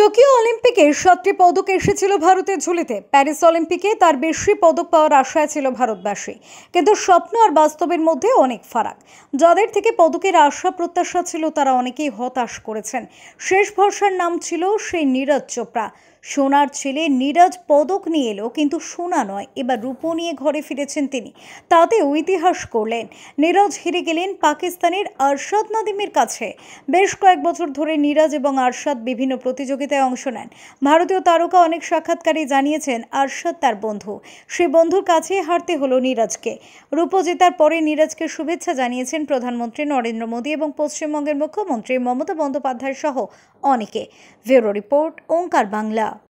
Tokyo অলিম্পিকে সাতটি পদক এসেছিল ভারতের ঝুলিতে প্যারিস অলিম্পিকে তার বেশি পদক পাওয়ার আশায় ছিল ভারতবাসী কিন্তু স্বপ্ন আর বাস্তবের মধ্যে অনেক ফারাক যাদের থেকে পদকের আশা প্রত্যাশা ছিল তারা অনেকেই হতাশ করেছেন শেষ ভরসার নাম ছিল সেই নীরজ চোপড়া সোনার ছেলে নীরজ পদক নিয়ে এলো কিন্তু সোনা নয় এবার রূপো নিয়ে ঘরে ফিরেছেন তিনি তাতে ইতিহাস করলেন নীরজ হেরে গেলেন পাকিস্তানের আরশাদ নাদিমের কাছে বেশ কয়েক বছর ধরে নীরজ এবং আরশাদ বিভিন্ন প্রতিযোগিতা প্রতিযোগিতায় অংশ নেন ভারতীয় তারকা অনেক সাক্ষাৎকারী জানিয়েছেন আরশাদ তার বন্ধু সেই বন্ধুর কাছে হারতে হলো নীরাজকে রূপ জেতার পরে নীরাজকে শুভেচ্ছা জানিয়েছেন প্রধানমন্ত্রী নরেন্দ্র মোদী এবং পশ্চিমবঙ্গের মুখ্যমন্ত্রী মমতা বন্দ্যোপাধ্যায় সহ অনেকে ব্যুরো রিপোর্ট ওঙ্কার বাংলা